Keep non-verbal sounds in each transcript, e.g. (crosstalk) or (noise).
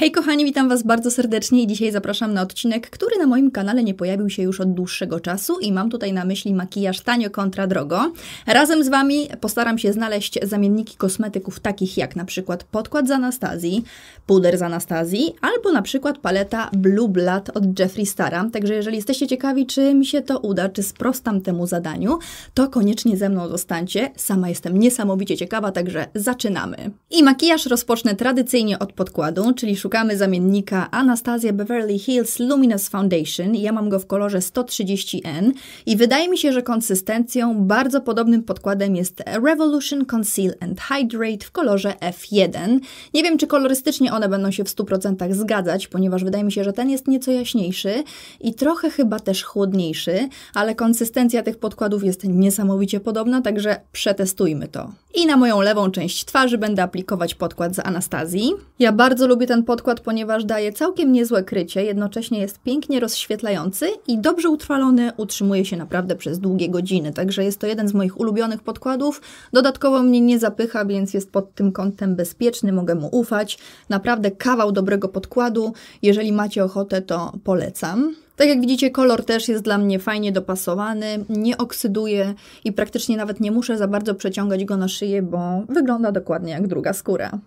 Hej kochani, witam Was bardzo serdecznie i dzisiaj zapraszam na odcinek, który na moim kanale nie pojawił się już od dłuższego czasu i mam tutaj na myśli makijaż tanio kontra drogo. Razem z Wami postaram się znaleźć zamienniki kosmetyków takich jak na przykład podkład z Anastazji, puder z Anastazji albo na przykład paleta Blue Blood od Jeffree Stara. Także jeżeli jesteście ciekawi, czy mi się to uda, czy sprostam temu zadaniu, to koniecznie ze mną zostańcie. Sama jestem niesamowicie ciekawa, także zaczynamy. I makijaż rozpocznę tradycyjnie od podkładu, czyli szukam Szukamy zamiennika Anastasia Beverly Hills Luminous Foundation. Ja mam go w kolorze 130N i wydaje mi się, że konsystencją bardzo podobnym podkładem jest Revolution Conceal and Hydrate w kolorze F1. Nie wiem, czy kolorystycznie one będą się w 100% zgadzać, ponieważ wydaje mi się, że ten jest nieco jaśniejszy i trochę chyba też chłodniejszy, ale konsystencja tych podkładów jest niesamowicie podobna, także przetestujmy to. I na moją lewą część twarzy będę aplikować podkład z Anastazji. Ja bardzo lubię ten podkład, ponieważ daje całkiem niezłe krycie, jednocześnie jest pięknie rozświetlający i dobrze utrwalony, utrzymuje się naprawdę przez długie godziny, także jest to jeden z moich ulubionych podkładów. Dodatkowo mnie nie zapycha, więc jest pod tym kątem bezpieczny, mogę mu ufać. Naprawdę kawał dobrego podkładu, jeżeli macie ochotę to polecam. Tak jak widzicie, kolor też jest dla mnie fajnie dopasowany, nie oksyduje i praktycznie nawet nie muszę za bardzo przeciągać go na szyję, bo wygląda dokładnie jak druga skóra.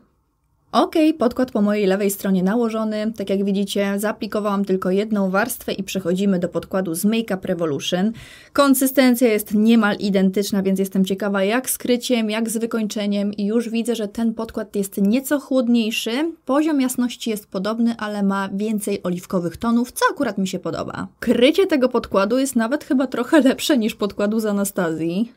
Ok, podkład po mojej lewej stronie nałożony. Tak jak widzicie, zaaplikowałam tylko jedną warstwę i przechodzimy do podkładu z Makeup Revolution. Konsystencja jest niemal identyczna, więc jestem ciekawa jak z kryciem, jak z wykończeniem i już widzę, że ten podkład jest nieco chłodniejszy. Poziom jasności jest podobny, ale ma więcej oliwkowych tonów, co akurat mi się podoba. Krycie tego podkładu jest nawet chyba trochę lepsze niż podkładu z Anastazji.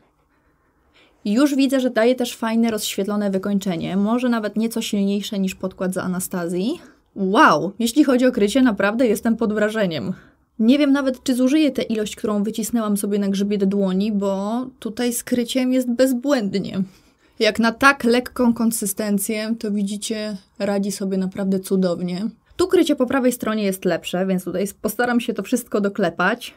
Już widzę, że daje też fajne, rozświetlone wykończenie, może nawet nieco silniejsze niż podkład za Anastazji. Wow, jeśli chodzi o krycie, naprawdę jestem pod wrażeniem. Nie wiem nawet, czy zużyję tę ilość, którą wycisnęłam sobie na grzybie do dłoni, bo tutaj z kryciem jest bezbłędnie. Jak na tak lekką konsystencję, to widzicie, radzi sobie naprawdę cudownie. Tu krycie po prawej stronie jest lepsze, więc tutaj postaram się to wszystko doklepać.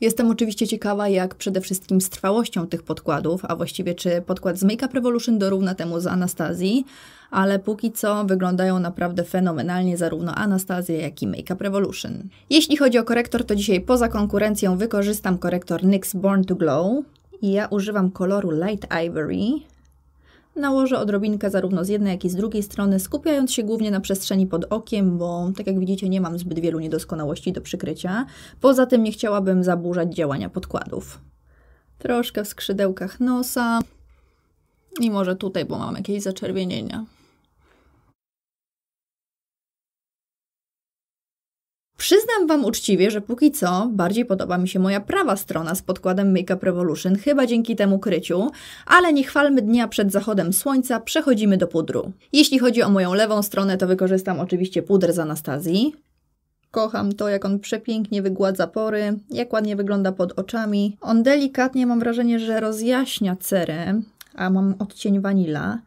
Jestem oczywiście ciekawa, jak przede wszystkim z trwałością tych podkładów, a właściwie czy podkład z Make Up Revolution dorówna temu z Anastazji, ale póki co wyglądają naprawdę fenomenalnie zarówno Anastazja, jak i Make Up Revolution. Jeśli chodzi o korektor, to dzisiaj poza konkurencją wykorzystam korektor NYX Born to Glow. I ja używam koloru Light Ivory, nałożę odrobinkę zarówno z jednej, jak i z drugiej strony, skupiając się głównie na przestrzeni pod okiem, bo tak jak widzicie nie mam zbyt wielu niedoskonałości do przykrycia. Poza tym nie chciałabym zaburzać działania podkładów. Troszkę w skrzydełkach nosa i może tutaj, bo mam jakieś zaczerwienienia. Przyznam Wam uczciwie, że póki co bardziej podoba mi się moja prawa strona z podkładem Makeup Revolution, chyba dzięki temu kryciu, ale nie chwalmy dnia przed zachodem słońca, przechodzimy do pudru. Jeśli chodzi o moją lewą stronę, to wykorzystam oczywiście pudr z Anastazji. Kocham to, jak on przepięknie wygładza pory, jak ładnie wygląda pod oczami. On delikatnie, mam wrażenie, że rozjaśnia cerę, a mam odcień wanila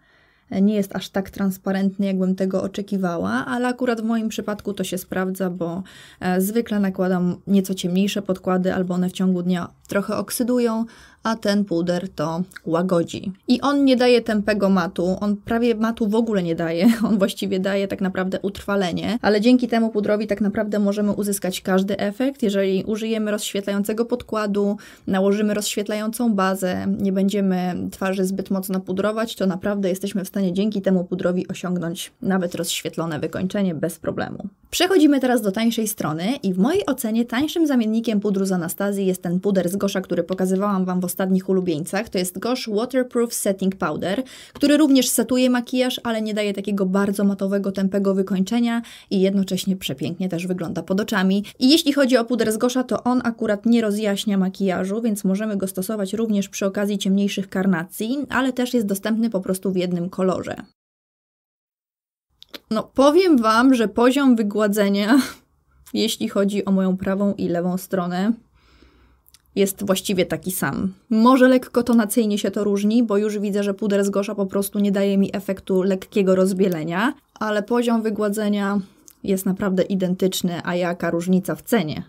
nie jest aż tak transparentny, jakbym tego oczekiwała, ale akurat w moim przypadku to się sprawdza, bo e, zwykle nakładam nieco ciemniejsze podkłady albo one w ciągu dnia trochę oksydują, a ten puder to łagodzi. I on nie daje tempego matu, on prawie matu w ogóle nie daje, (laughs) on właściwie daje tak naprawdę utrwalenie, ale dzięki temu pudrowi tak naprawdę możemy uzyskać każdy efekt, jeżeli użyjemy rozświetlającego podkładu, nałożymy rozświetlającą bazę, nie będziemy twarzy zbyt mocno pudrować, to naprawdę jesteśmy w stanie dzięki temu pudrowi osiągnąć nawet rozświetlone wykończenie bez problemu. Przechodzimy teraz do tańszej strony i w mojej ocenie tańszym zamiennikiem pudru z Anastazji jest ten puder z gosza, który pokazywałam Wam w ostatnich ulubieńcach. To jest gosz Waterproof Setting Powder, który również setuje makijaż, ale nie daje takiego bardzo matowego, tempego wykończenia i jednocześnie przepięknie też wygląda pod oczami. I jeśli chodzi o puder z gosza, to on akurat nie rozjaśnia makijażu, więc możemy go stosować również przy okazji ciemniejszych karnacji, ale też jest dostępny po prostu w jednym kolorze. No, powiem Wam, że poziom wygładzenia, (laughs) jeśli chodzi o moją prawą i lewą stronę, jest właściwie taki sam. Może lekko tonacyjnie się to różni, bo już widzę, że puder z gorsza po prostu nie daje mi efektu lekkiego rozbielenia, ale poziom wygładzenia jest naprawdę identyczny, a jaka różnica w cenie.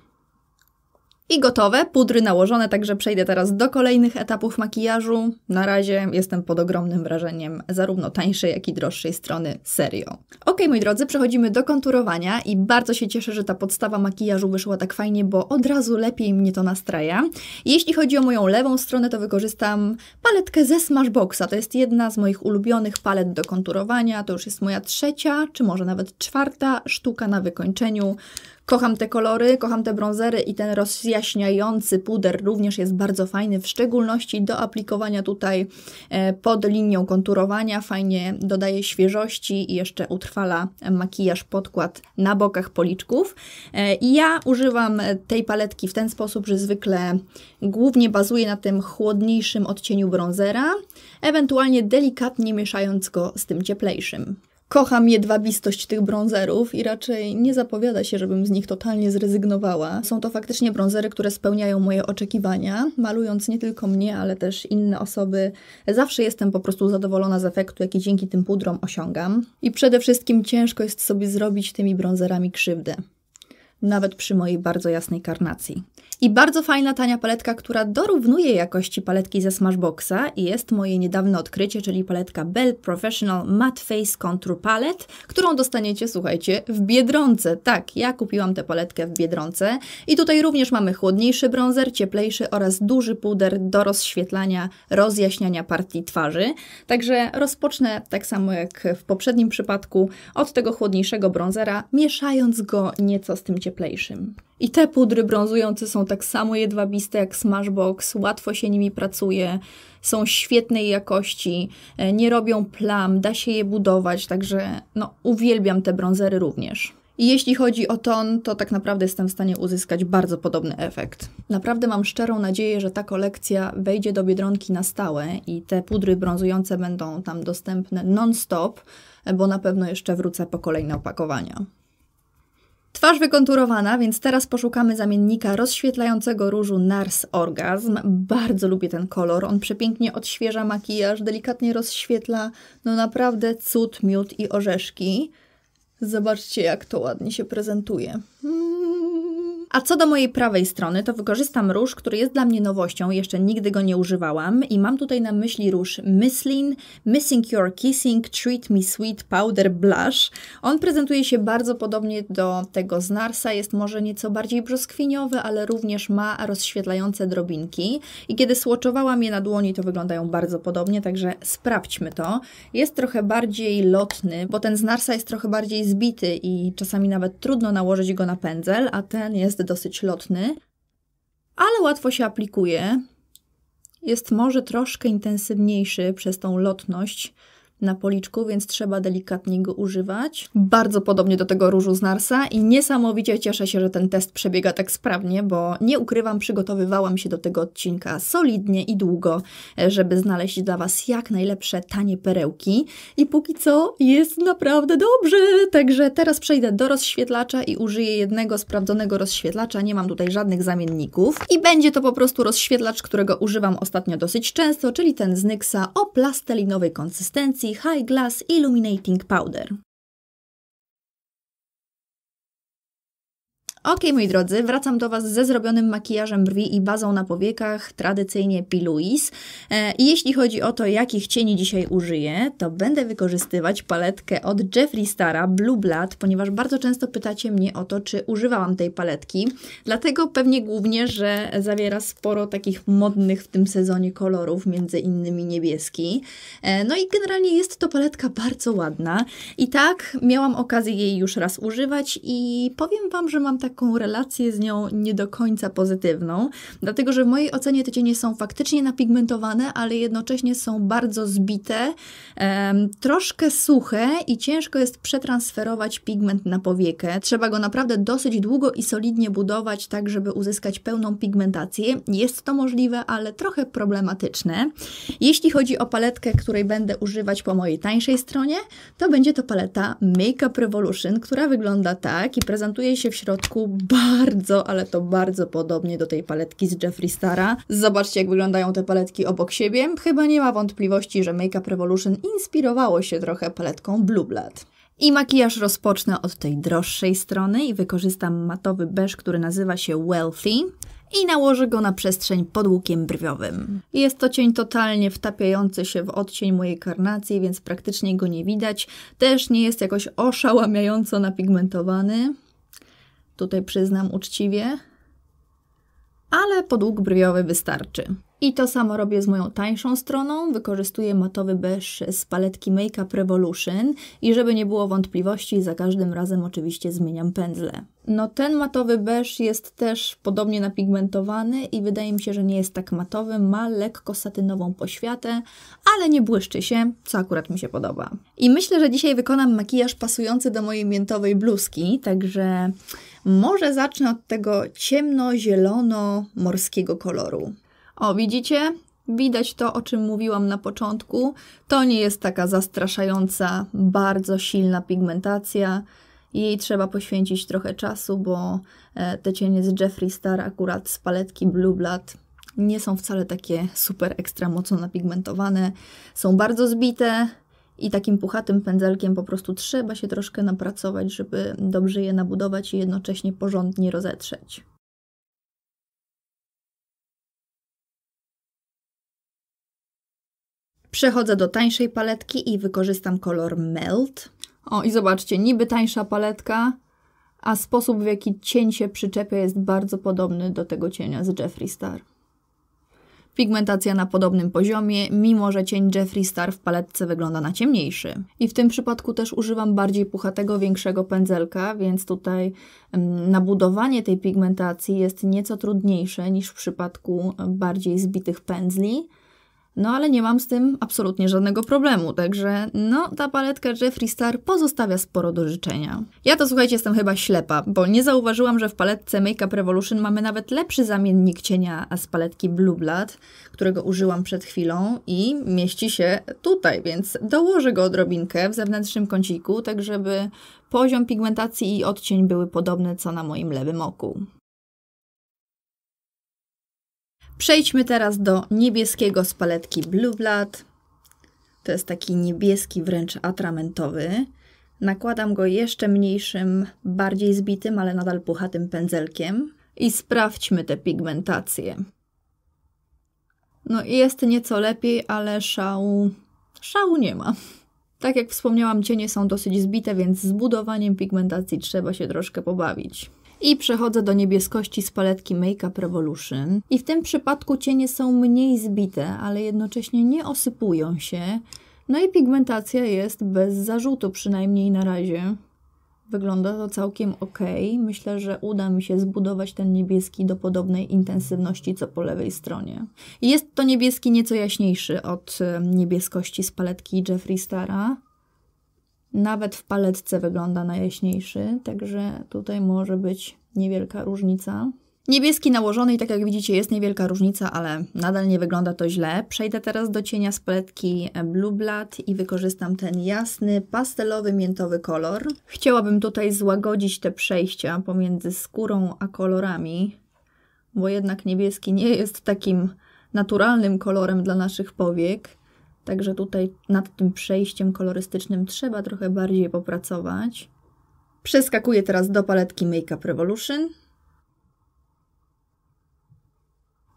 I gotowe, pudry nałożone, także przejdę teraz do kolejnych etapów makijażu. Na razie jestem pod ogromnym wrażeniem zarówno tańszej, jak i droższej strony, serio. Ok, moi drodzy, przechodzimy do konturowania i bardzo się cieszę, że ta podstawa makijażu wyszła tak fajnie, bo od razu lepiej mnie to nastraja. Jeśli chodzi o moją lewą stronę, to wykorzystam paletkę ze Smashboxa. To jest jedna z moich ulubionych palet do konturowania. To już jest moja trzecia, czy może nawet czwarta sztuka na wykończeniu Kocham te kolory, kocham te brązery i ten rozjaśniający puder również jest bardzo fajny, w szczególności do aplikowania tutaj e, pod linią konturowania. Fajnie dodaje świeżości i jeszcze utrwala makijaż podkład na bokach policzków. E, I ja używam tej paletki w ten sposób, że zwykle głównie bazuję na tym chłodniejszym odcieniu brązera, ewentualnie delikatnie mieszając go z tym cieplejszym kocham jedwabistość tych brązerów i raczej nie zapowiada się, żebym z nich totalnie zrezygnowała. Są to faktycznie brązery, które spełniają moje oczekiwania, malując nie tylko mnie, ale też inne osoby. Zawsze jestem po prostu zadowolona z efektu, jaki dzięki tym pudrom osiągam. I przede wszystkim ciężko jest sobie zrobić tymi brązerami krzywdę nawet przy mojej bardzo jasnej karnacji. I bardzo fajna, tania paletka, która dorównuje jakości paletki ze Smashboxa i jest moje niedawne odkrycie, czyli paletka Bell Professional Matte Face Contour Palette, którą dostaniecie, słuchajcie, w Biedronce. Tak, ja kupiłam tę paletkę w Biedronce i tutaj również mamy chłodniejszy bronzer, cieplejszy oraz duży puder do rozświetlania, rozjaśniania partii twarzy. Także rozpocznę tak samo jak w poprzednim przypadku od tego chłodniejszego bronzera, mieszając go nieco z tym cieplejszym i te pudry brązujące są tak samo jedwabiste jak Smashbox, łatwo się nimi pracuje, są świetnej jakości, e, nie robią plam, da się je budować, także no, uwielbiam te brązery również. I jeśli chodzi o ton, to tak naprawdę jestem w stanie uzyskać bardzo podobny efekt. Naprawdę mam szczerą nadzieję, że ta kolekcja wejdzie do biedronki na stałe i te pudry brązujące będą tam dostępne non-stop, e, bo na pewno jeszcze wrócę po kolejne opakowania. Twarz wykonturowana, więc teraz poszukamy zamiennika rozświetlającego różu Nars Orgasm. Bardzo lubię ten kolor, on przepięknie odświeża makijaż, delikatnie rozświetla, no naprawdę cud, miód i orzeszki. Zobaczcie jak to ładnie się prezentuje. Hmm. A co do mojej prawej strony, to wykorzystam róż, który jest dla mnie nowością, jeszcze nigdy go nie używałam i mam tutaj na myśli róż Misslin Missing Your Kissing Treat Me Sweet Powder Blush. On prezentuje się bardzo podobnie do tego z Narsa, jest może nieco bardziej brzoskwiniowy, ale również ma rozświetlające drobinki i kiedy słoczowałam je na dłoni, to wyglądają bardzo podobnie, także sprawdźmy to. Jest trochę bardziej lotny, bo ten z Narsa jest trochę bardziej zbity i czasami nawet trudno nałożyć go na pędzel, a ten jest dosyć lotny, ale łatwo się aplikuje. Jest może troszkę intensywniejszy przez tą lotność na policzku, więc trzeba delikatnie go używać. Bardzo podobnie do tego różu z Narsa i niesamowicie cieszę się, że ten test przebiega tak sprawnie, bo nie ukrywam, przygotowywałam się do tego odcinka solidnie i długo, e, żeby znaleźć dla Was jak najlepsze tanie perełki i póki co jest naprawdę dobrze. Także teraz przejdę do rozświetlacza i użyję jednego sprawdzonego rozświetlacza, nie mam tutaj żadnych zamienników i będzie to po prostu rozświetlacz, którego używam ostatnio dosyć często, czyli ten z NYXa o plastelinowej konsystencji, high glass illuminating powder. Ok, moi drodzy, wracam do Was ze zrobionym makijażem brwi i bazą na powiekach, tradycyjnie Piluis. E, I jeśli chodzi o to, jakich cieni dzisiaj użyję, to będę wykorzystywać paletkę od Jeffree Stara Blue Blood, ponieważ bardzo często pytacie mnie o to, czy używałam tej paletki. Dlatego pewnie głównie, że zawiera sporo takich modnych w tym sezonie kolorów, między innymi niebieski. E, no i generalnie jest to paletka bardzo ładna. I tak, miałam okazję jej już raz używać i powiem Wam, że mam tak taką relację z nią nie do końca pozytywną, dlatego że w mojej ocenie te cienie są faktycznie napigmentowane, ale jednocześnie są bardzo zbite, um, troszkę suche i ciężko jest przetransferować pigment na powiekę. Trzeba go naprawdę dosyć długo i solidnie budować, tak żeby uzyskać pełną pigmentację. Jest to możliwe, ale trochę problematyczne. Jeśli chodzi o paletkę, której będę używać po mojej tańszej stronie, to będzie to paleta Makeup Revolution, która wygląda tak i prezentuje się w środku bardzo, ale to bardzo podobnie do tej paletki z Jeffree Stara. Zobaczcie, jak wyglądają te paletki obok siebie. Chyba nie ma wątpliwości, że Makeup Revolution inspirowało się trochę paletką Blue Blood. I makijaż rozpocznę od tej droższej strony i wykorzystam matowy beż, który nazywa się Wealthy i nałożę go na przestrzeń pod łukiem brwiowym. Jest to cień totalnie wtapiający się w odcień mojej karnacji, więc praktycznie go nie widać. Też nie jest jakoś oszałamiająco napigmentowany tutaj przyznam uczciwie, ale podług brwiowy wystarczy. I to samo robię z moją tańszą stroną. Wykorzystuję matowy beż z paletki Makeup Revolution. I żeby nie było wątpliwości, za każdym razem oczywiście zmieniam pędzle. No ten matowy beż jest też podobnie napigmentowany i wydaje mi się, że nie jest tak matowy. Ma lekko satynową poświatę, ale nie błyszczy się, co akurat mi się podoba. I myślę, że dzisiaj wykonam makijaż pasujący do mojej miętowej bluzki, także może zacznę od tego ciemno-zielono-morskiego koloru. O, widzicie? Widać to, o czym mówiłam na początku. To nie jest taka zastraszająca, bardzo silna pigmentacja. Jej trzeba poświęcić trochę czasu, bo e, te cienie z Jeffree Star akurat z paletki Blue Blood nie są wcale takie super ekstra mocno napigmentowane. Są bardzo zbite i takim puchatym pędzelkiem po prostu trzeba się troszkę napracować, żeby dobrze je nabudować i jednocześnie porządnie rozetrzeć. Przechodzę do tańszej paletki i wykorzystam kolor Melt. O, i zobaczcie, niby tańsza paletka, a sposób, w jaki cień się przyczepia, jest bardzo podobny do tego cienia z Jeffree Star. Pigmentacja na podobnym poziomie, mimo że cień Jeffree Star w paletce wygląda na ciemniejszy. I w tym przypadku też używam bardziej puchatego, większego pędzelka, więc tutaj nabudowanie tej pigmentacji jest nieco trudniejsze niż w przypadku bardziej zbitych pędzli. No ale nie mam z tym absolutnie żadnego problemu, także no ta paletka Jeffree Star pozostawia sporo do życzenia. Ja to słuchajcie jestem chyba ślepa, bo nie zauważyłam, że w paletce Make Up Revolution mamy nawet lepszy zamiennik cienia z paletki Blue Blood, którego użyłam przed chwilą i mieści się tutaj, więc dołożę go odrobinkę w zewnętrznym kąciku, tak żeby poziom pigmentacji i odcień były podobne co na moim lewym oku. Przejdźmy teraz do niebieskiego z paletki Blue Blood. To jest taki niebieski, wręcz atramentowy. Nakładam go jeszcze mniejszym, bardziej zbitym, ale nadal puchatym pędzelkiem. I sprawdźmy tę pigmentację. No i jest nieco lepiej, ale szału, szału nie ma. Tak jak wspomniałam, cienie są dosyć zbite, więc z budowaniem pigmentacji trzeba się troszkę pobawić. I przechodzę do niebieskości z paletki Makeup Revolution. I w tym przypadku cienie są mniej zbite, ale jednocześnie nie osypują się. No i pigmentacja jest bez zarzutu, przynajmniej na razie. Wygląda to całkiem ok. Myślę, że uda mi się zbudować ten niebieski do podobnej intensywności co po lewej stronie. Jest to niebieski nieco jaśniejszy od niebieskości z paletki Jeffree Stara. Nawet w paletce wygląda najjaśniejszy, także tutaj może być niewielka różnica. Niebieski nałożony i tak jak widzicie jest niewielka różnica, ale nadal nie wygląda to źle. Przejdę teraz do cienia z paletki Blue Blood i wykorzystam ten jasny, pastelowy, miętowy kolor. Chciałabym tutaj złagodzić te przejścia pomiędzy skórą a kolorami, bo jednak niebieski nie jest takim naturalnym kolorem dla naszych powiek. Także tutaj nad tym przejściem kolorystycznym trzeba trochę bardziej popracować. Przeskakuję teraz do paletki Make Up Revolution.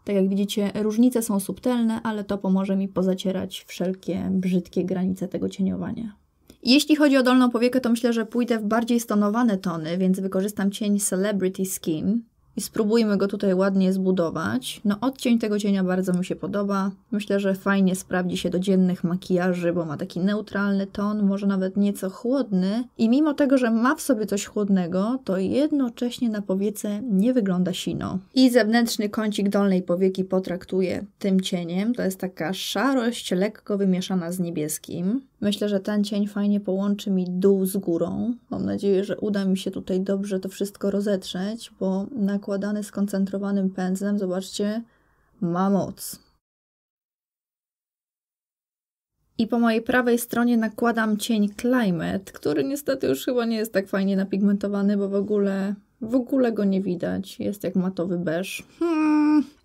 Tak jak widzicie, różnice są subtelne, ale to pomoże mi pozacierać wszelkie brzydkie granice tego cieniowania. Jeśli chodzi o dolną powiekę, to myślę, że pójdę w bardziej stonowane tony, więc wykorzystam cień Celebrity Skin i spróbujmy go tutaj ładnie zbudować. No odcień tego cienia bardzo mi się podoba. Myślę, że fajnie sprawdzi się do dziennych makijaży, bo ma taki neutralny ton, może nawet nieco chłodny. I mimo tego, że ma w sobie coś chłodnego, to jednocześnie na powiece nie wygląda sino. I zewnętrzny kącik dolnej powieki potraktuję tym cieniem. To jest taka szarość lekko wymieszana z niebieskim. Myślę, że ten cień fajnie połączy mi dół z górą. Mam nadzieję, że uda mi się tutaj dobrze to wszystko rozetrzeć, bo nakładany skoncentrowanym pędzlem, zobaczcie, ma moc. I po mojej prawej stronie nakładam cień Climate, który niestety już chyba nie jest tak fajnie napigmentowany, bo w ogóle, w ogóle go nie widać. Jest jak matowy beż. Hmm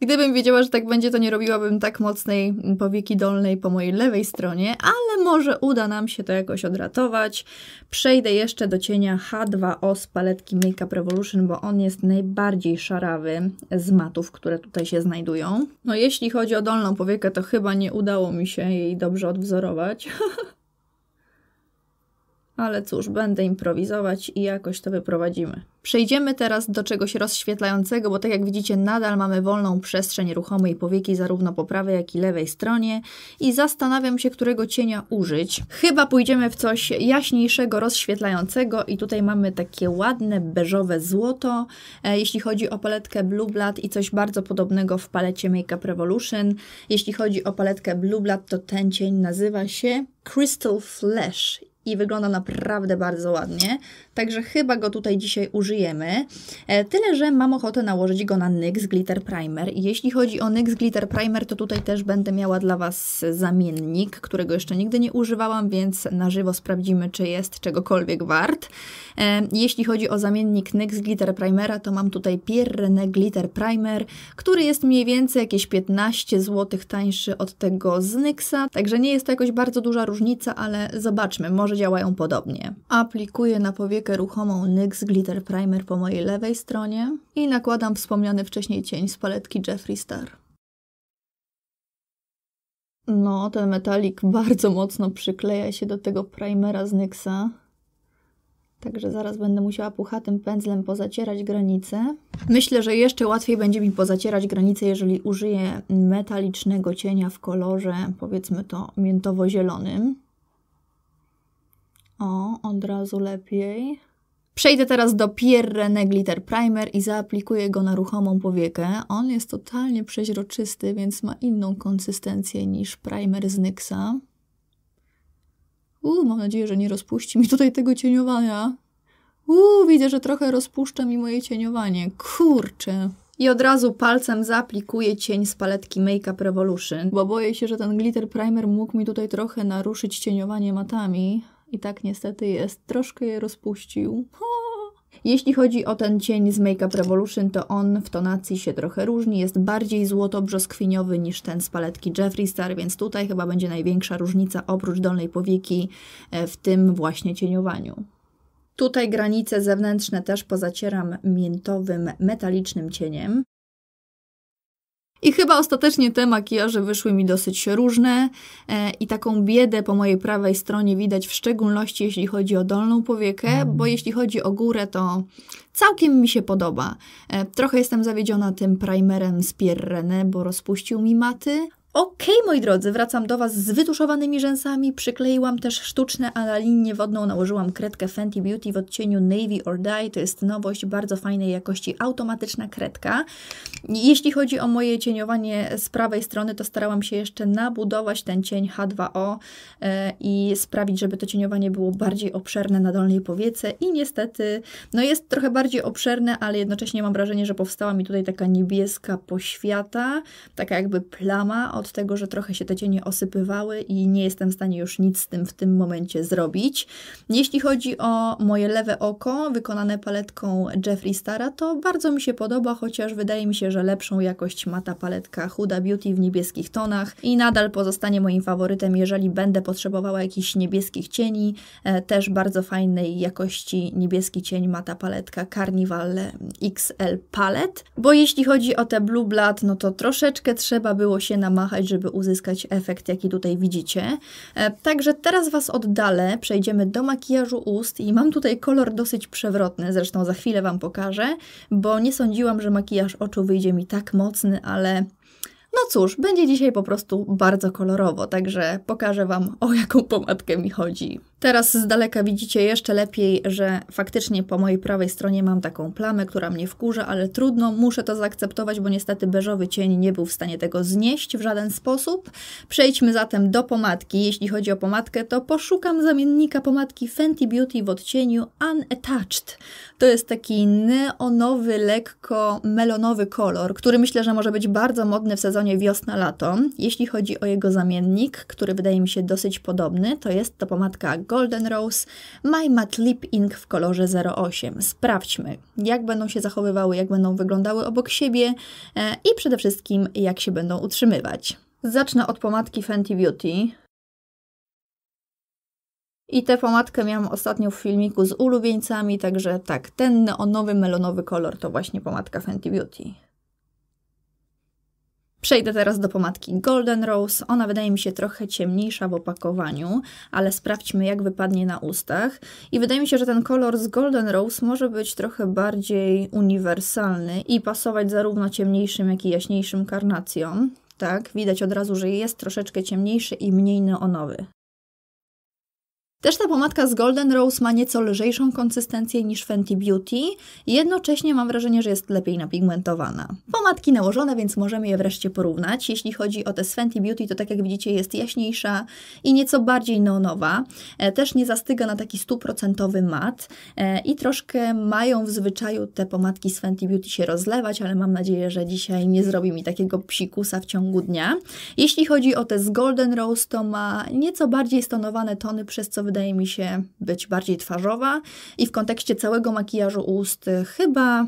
gdybym wiedziała, że tak będzie, to nie robiłabym tak mocnej powieki dolnej po mojej lewej stronie, ale może uda nam się to jakoś odratować. Przejdę jeszcze do cienia H2O z paletki Makeup Revolution, bo on jest najbardziej szarawy z matów, które tutaj się znajdują. No jeśli chodzi o dolną powiekę, to chyba nie udało mi się jej dobrze odwzorować. (laughs) ale cóż, będę improwizować i jakoś to wyprowadzimy. Przejdziemy teraz do czegoś rozświetlającego, bo tak jak widzicie, nadal mamy wolną przestrzeń ruchomej powieki, zarówno po prawej, jak i lewej stronie i zastanawiam się, którego cienia użyć. Chyba pójdziemy w coś jaśniejszego, rozświetlającego i tutaj mamy takie ładne, beżowe złoto. E, jeśli chodzi o paletkę Blue Blood i coś bardzo podobnego w palecie Make Up Revolution. Jeśli chodzi o paletkę Blue Blood, to ten cień nazywa się Crystal Flash i wygląda naprawdę bardzo ładnie, także chyba go tutaj dzisiaj użyjemy. E, tyle, że mam ochotę nałożyć go na NYX Glitter Primer. Jeśli chodzi o NYX Glitter Primer, to tutaj też będę miała dla Was zamiennik, którego jeszcze nigdy nie używałam, więc na żywo sprawdzimy, czy jest czegokolwiek wart. E, jeśli chodzi o zamiennik NYX Glitter Primera, to mam tutaj Pierre Glitter Primer, który jest mniej więcej jakieś 15 zł tańszy od tego z NYXa, także nie jest to jakoś bardzo duża różnica, ale zobaczmy, może działają podobnie. Aplikuję na powiekę ruchomą NYX Glitter Primer po mojej lewej stronie i nakładam wspomniany wcześniej cień z paletki Jeffree Star. No, ten metalik bardzo mocno przykleja się do tego primera z NYXa. Także zaraz będę musiała puchatym pędzlem pozacierać granice. Myślę, że jeszcze łatwiej będzie mi pozacierać granice, jeżeli użyję metalicznego cienia w kolorze, powiedzmy to miętowo-zielonym. O, od razu lepiej. Przejdę teraz do Pierre Neglitter Primer i zaaplikuję go na ruchomą powiekę. On jest totalnie przeźroczysty, więc ma inną konsystencję niż primer z Nyxa. Uuu, mam nadzieję, że nie rozpuści mi tutaj tego cieniowania. Uuu, widzę, że trochę rozpuszcza mi moje cieniowanie. Kurczę. I od razu palcem zaaplikuję cień z paletki Makeup Revolution, bo boję się, że ten glitter primer mógł mi tutaj trochę naruszyć cieniowanie matami i tak niestety jest. Troszkę je rozpuścił. Jeśli chodzi o ten cień z Make Up Revolution, to on w tonacji się trochę różni. Jest bardziej złoto-brzoskwiniowy niż ten z paletki Jeffree Star, więc tutaj chyba będzie największa różnica oprócz dolnej powieki e, w tym właśnie cieniowaniu. Tutaj granice zewnętrzne też pozacieram miętowym, metalicznym cieniem. I chyba ostatecznie te makijaże wyszły mi dosyć różne e, i taką biedę po mojej prawej stronie widać w szczególności jeśli chodzi o dolną powiekę, mhm. bo jeśli chodzi o górę to całkiem mi się podoba. E, trochę jestem zawiedziona tym primerem z Pierre René, bo rozpuścił mi maty, Okej, okay, moi drodzy, wracam do Was z wytuszowanymi rzęsami. Przykleiłam też sztuczne, a na linię wodną nałożyłam kredkę Fenty Beauty w odcieniu Navy or Die. To jest nowość bardzo fajnej jakości, automatyczna kredka. Jeśli chodzi o moje cieniowanie z prawej strony, to starałam się jeszcze nabudować ten cień H2O e, i sprawić, żeby to cieniowanie było bardziej obszerne na dolnej powiece i niestety, no jest trochę bardziej obszerne, ale jednocześnie mam wrażenie, że powstała mi tutaj taka niebieska poświata, taka jakby plama od tego, że trochę się te cienie osypywały i nie jestem w stanie już nic z tym w tym momencie zrobić. Jeśli chodzi o moje lewe oko, wykonane paletką Jeffree Stara, to bardzo mi się podoba, chociaż wydaje mi się, że lepszą jakość ma ta paletka Huda Beauty w niebieskich tonach i nadal pozostanie moim faworytem, jeżeli będę potrzebowała jakichś niebieskich cieni. E, też bardzo fajnej jakości niebieski cień ma ta paletka Carnival XL Palette, bo jeśli chodzi o te Blue Blood, no to troszeczkę trzeba było się namachać pomachać, żeby uzyskać efekt, jaki tutaj widzicie. E, także teraz Was oddalę, przejdziemy do makijażu ust i mam tutaj kolor dosyć przewrotny, zresztą za chwilę Wam pokażę, bo nie sądziłam, że makijaż oczu wyjdzie mi tak mocny, ale... No cóż, będzie dzisiaj po prostu bardzo kolorowo, także pokażę Wam o jaką pomadkę mi chodzi. Teraz z daleka widzicie jeszcze lepiej, że faktycznie po mojej prawej stronie mam taką plamę, która mnie wkurza, ale trudno, muszę to zaakceptować, bo niestety beżowy cień nie był w stanie tego znieść w żaden sposób. Przejdźmy zatem do pomadki. Jeśli chodzi o pomadkę, to poszukam zamiennika pomadki Fenty Beauty w odcieniu Unattached. To jest taki neonowy, lekko melonowy kolor, który myślę, że może być bardzo modny w sezonie wiosna-lato. Jeśli chodzi o jego zamiennik, który wydaje mi się dosyć podobny, to jest to pomadka Golden Rose, My Matte Lip Ink w kolorze 08. Sprawdźmy, jak będą się zachowywały, jak będą wyglądały obok siebie e, i przede wszystkim, jak się będą utrzymywać. Zacznę od pomadki Fenty Beauty. I tę pomadkę miałam ostatnio w filmiku z ulubieńcami, także tak, ten neonowy, melonowy kolor to właśnie pomadka Fenty Beauty. Przejdę teraz do pomadki Golden Rose. Ona wydaje mi się trochę ciemniejsza w opakowaniu, ale sprawdźmy jak wypadnie na ustach. I wydaje mi się, że ten kolor z Golden Rose może być trochę bardziej uniwersalny i pasować zarówno ciemniejszym, jak i jaśniejszym karnacjom. Tak, widać od razu, że jest troszeczkę ciemniejszy i mniej neonowy. Też ta pomadka z Golden Rose ma nieco lżejszą konsystencję niż Fenty Beauty i jednocześnie mam wrażenie, że jest lepiej napigmentowana. Pomadki nałożone, więc możemy je wreszcie porównać. Jeśli chodzi o te z Fenty Beauty, to tak jak widzicie jest jaśniejsza i nieco bardziej neonowa. E, też nie zastyga na taki stuprocentowy mat e, i troszkę mają w zwyczaju te pomadki z Fenty Beauty się rozlewać, ale mam nadzieję, że dzisiaj nie zrobi mi takiego psikusa w ciągu dnia. Jeśli chodzi o te z Golden Rose, to ma nieco bardziej stonowane tony, przez co wydaje mi się być bardziej twarzowa i w kontekście całego makijażu ust chyba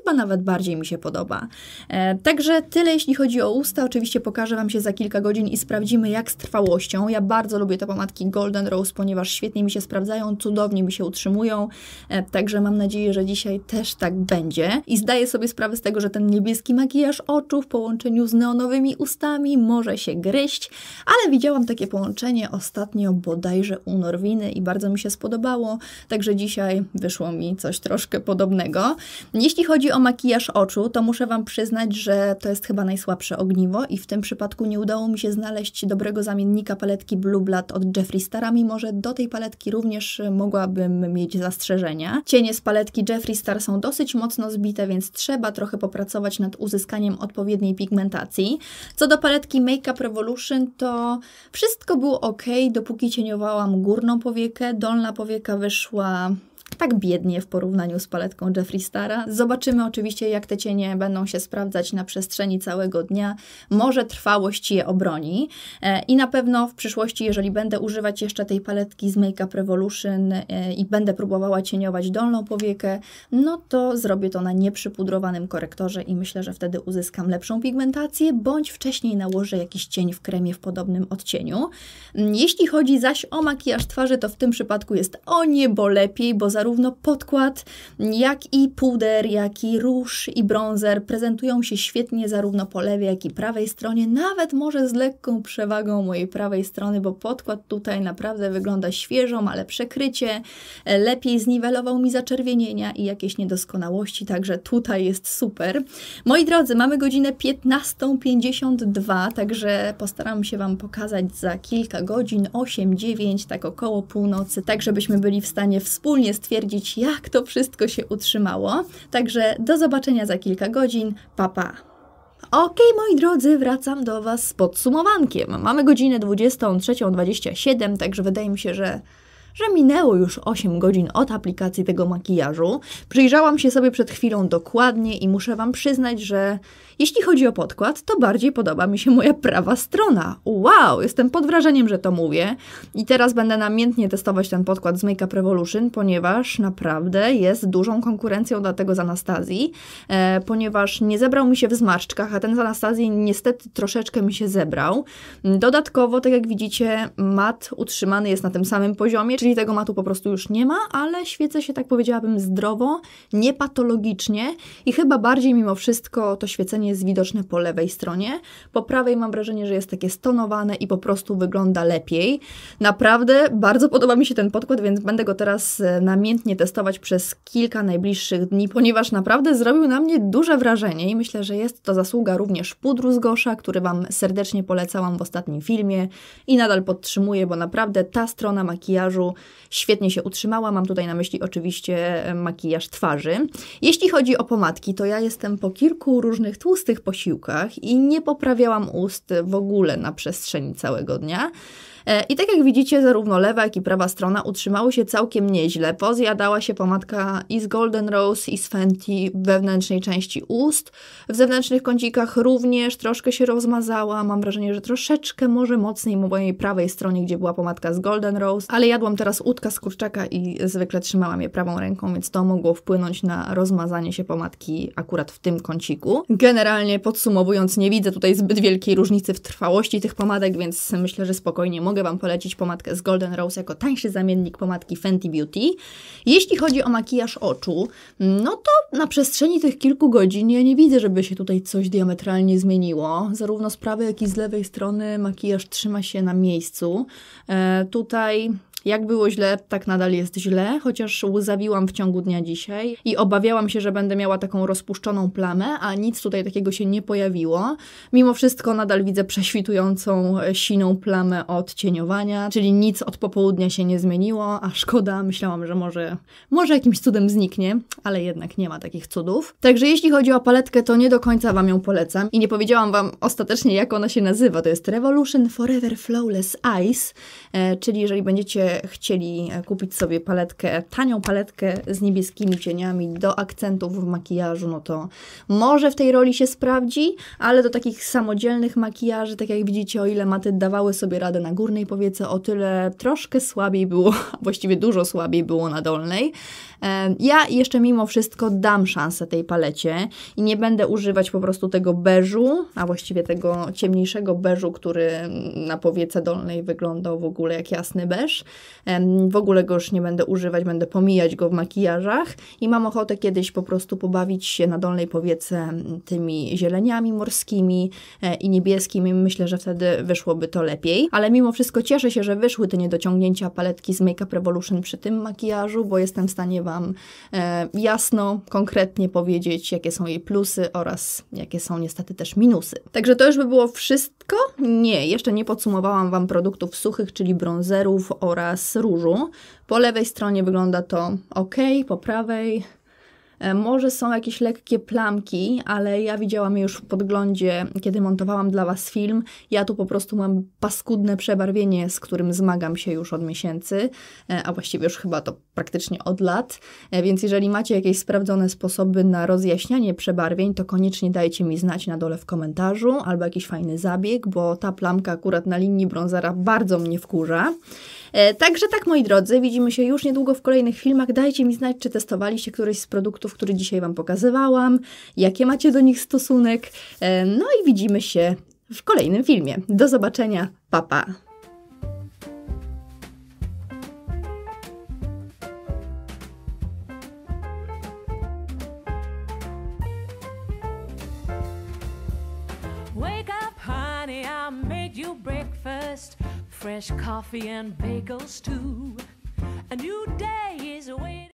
Chyba nawet bardziej mi się podoba. E, także tyle jeśli chodzi o usta. Oczywiście pokażę Wam się za kilka godzin i sprawdzimy jak z trwałością. Ja bardzo lubię te pomadki Golden Rose, ponieważ świetnie mi się sprawdzają, cudownie mi się utrzymują. E, także mam nadzieję, że dzisiaj też tak będzie. I zdaję sobie sprawę z tego, że ten niebieski makijaż oczu w połączeniu z neonowymi ustami może się gryźć, ale widziałam takie połączenie ostatnio bodajże u Norwiny i bardzo mi się spodobało. Także dzisiaj wyszło mi coś troszkę podobnego. Jeśli chodzi o makijaż oczu, to muszę Wam przyznać, że to jest chyba najsłabsze ogniwo i w tym przypadku nie udało mi się znaleźć dobrego zamiennika paletki Blue Blood od Jeffree Star. mimo że do tej paletki również mogłabym mieć zastrzeżenia. Cienie z paletki Jeffree Star są dosyć mocno zbite, więc trzeba trochę popracować nad uzyskaniem odpowiedniej pigmentacji. Co do paletki Makeup Revolution, to wszystko było ok, dopóki cieniowałam górną powiekę, dolna powieka wyszła tak biednie w porównaniu z paletką Jeffree Stara. Zobaczymy oczywiście, jak te cienie będą się sprawdzać na przestrzeni całego dnia. Może trwałość je obroni e, i na pewno w przyszłości, jeżeli będę używać jeszcze tej paletki z Make Up Revolution e, i będę próbowała cieniować dolną powiekę, no to zrobię to na nieprzypudrowanym korektorze i myślę, że wtedy uzyskam lepszą pigmentację, bądź wcześniej nałożę jakiś cień w kremie w podobnym odcieniu. Mm, jeśli chodzi zaś o makijaż twarzy, to w tym przypadku jest o niebo lepiej, bo zarówno zarówno podkład, jak i puder, jak i róż i bronzer prezentują się świetnie zarówno po lewej, jak i prawej stronie, nawet może z lekką przewagą mojej prawej strony, bo podkład tutaj naprawdę wygląda świeżo, ale przekrycie e, lepiej zniwelował mi zaczerwienienia i jakieś niedoskonałości, także tutaj jest super. Moi drodzy, mamy godzinę 15.52, także postaram się Wam pokazać za kilka godzin, 8-9, tak około północy, tak żebyśmy byli w stanie wspólnie stwierdzić, stwierdzić, jak to wszystko się utrzymało. Także do zobaczenia za kilka godzin. Pa, pa. OK, moi drodzy, wracam do Was z podsumowankiem. Mamy godzinę 23.27, także wydaje mi się, że że minęło już 8 godzin od aplikacji tego makijażu. Przyjrzałam się sobie przed chwilą dokładnie i muszę Wam przyznać, że jeśli chodzi o podkład, to bardziej podoba mi się moja prawa strona. Wow, jestem pod wrażeniem, że to mówię. I teraz będę namiętnie testować ten podkład z Makeup Revolution, ponieważ naprawdę jest dużą konkurencją dla tego z Anastazji, e, ponieważ nie zebrał mi się w zmarszczkach, a ten z Anastazji niestety troszeczkę mi się zebrał. Dodatkowo, tak jak widzicie, mat utrzymany jest na tym samym poziomie, czyli tego matu po prostu już nie ma, ale świecę się, tak powiedziałabym, zdrowo, niepatologicznie i chyba bardziej mimo wszystko to świecenie jest widoczne po lewej stronie. Po prawej mam wrażenie, że jest takie stonowane i po prostu wygląda lepiej. Naprawdę bardzo podoba mi się ten podkład, więc będę go teraz e, namiętnie testować przez kilka najbliższych dni, ponieważ naprawdę zrobił na mnie duże wrażenie i myślę, że jest to zasługa również pudru z Gosza, który Wam serdecznie polecałam w ostatnim filmie i nadal podtrzymuję, bo naprawdę ta strona makijażu świetnie się utrzymała. Mam tutaj na myśli oczywiście e, makijaż twarzy. Jeśli chodzi o pomadki, to ja jestem po kilku różnych tłustych tłustych posiłkach i nie poprawiałam ust w ogóle na przestrzeni całego dnia. E, I tak jak widzicie, zarówno lewa, jak i prawa strona utrzymały się całkiem nieźle. Pozjadała się pomadka i z Golden Rose, i z Fenty w wewnętrznej części ust. W zewnętrznych kącikach również troszkę się rozmazała. Mam wrażenie, że troszeczkę może mocniej po mojej prawej stronie, gdzie była pomadka z Golden Rose, ale jadłam teraz udka z kurczaka i zwykle trzymałam je prawą ręką, więc to mogło wpłynąć na rozmazanie się pomadki akurat w tym kąciku. Generalnie podsumowując, nie widzę tutaj zbyt wielkiej różnicy w trwałości tych pomadek, więc myślę, że spokojnie mogę Wam polecić pomadkę z Golden Rose jako tańszy zamiennik pomadki Fenty Beauty. Jeśli chodzi o makijaż oczu, no to na przestrzeni tych kilku godzin ja nie widzę, żeby się tutaj coś diametralnie zmieniło. Zarówno z prawej, jak i z lewej strony makijaż trzyma się na miejscu. E, tutaj jak było źle, tak nadal jest źle, chociaż łzawiłam w ciągu dnia dzisiaj i obawiałam się, że będę miała taką rozpuszczoną plamę, a nic tutaj takiego się nie pojawiło. Mimo wszystko nadal widzę prześwitującą e, siną plamę od cieniowania, czyli nic od popołudnia się nie zmieniło, a szkoda, myślałam, że może, może jakimś cudem zniknie, ale jednak nie ma takich cudów. Także jeśli chodzi o paletkę, to nie do końca Wam ją polecam i nie powiedziałam Wam ostatecznie, jak ona się nazywa. To jest Revolution Forever Flawless Eyes, czyli jeżeli będziecie chcieli kupić sobie paletkę, tanią paletkę z niebieskimi cieniami do akcentów w makijażu, no to może w tej roli się sprawdzi, ale do takich samodzielnych makijaży, tak jak widzicie, o ile maty dawały sobie radę na górnej powiece, o tyle troszkę słabiej było, (laughs) właściwie dużo słabiej było na dolnej. Ja jeszcze mimo wszystko dam szansę tej palecie i nie będę używać po prostu tego beżu, a właściwie tego ciemniejszego beżu, który na powiece dolnej wyglądał w ogóle jak jasny beż, w ogóle go już nie będę używać, będę pomijać go w makijażach i mam ochotę kiedyś po prostu pobawić się na dolnej powiece tymi zieleniami morskimi e, i niebieskimi. Myślę, że wtedy wyszłoby to lepiej, ale mimo wszystko cieszę się, że wyszły te niedociągnięcia paletki z Makeup Revolution przy tym makijażu, bo jestem w stanie Wam e, jasno, konkretnie powiedzieć, jakie są jej plusy oraz jakie są niestety też minusy. Także to już by było wszystko. Nie, jeszcze nie podsumowałam Wam produktów suchych, czyli bronzerów oraz z różu. Po lewej stronie wygląda to ok, po prawej e, może są jakieś lekkie plamki, ale ja widziałam je już w podglądzie, kiedy montowałam dla Was film. Ja tu po prostu mam paskudne przebarwienie, z którym zmagam się już od miesięcy, e, a właściwie już chyba to praktycznie od lat. E, więc jeżeli macie jakieś sprawdzone sposoby na rozjaśnianie przebarwień, to koniecznie dajcie mi znać na dole w komentarzu albo jakiś fajny zabieg, bo ta plamka akurat na linii brązera bardzo mnie wkurza. E, także tak, moi drodzy, widzimy się już niedługo w kolejnych filmach. Dajcie mi znać, czy testowaliście któryś z produktów, który dzisiaj Wam pokazywałam, jakie macie do nich stosunek. E, no i widzimy się w kolejnym filmie. Do zobaczenia, papa! Pa. Wake up, honey, I made you breakfast. Fresh coffee and bagels too. A new day is waiting.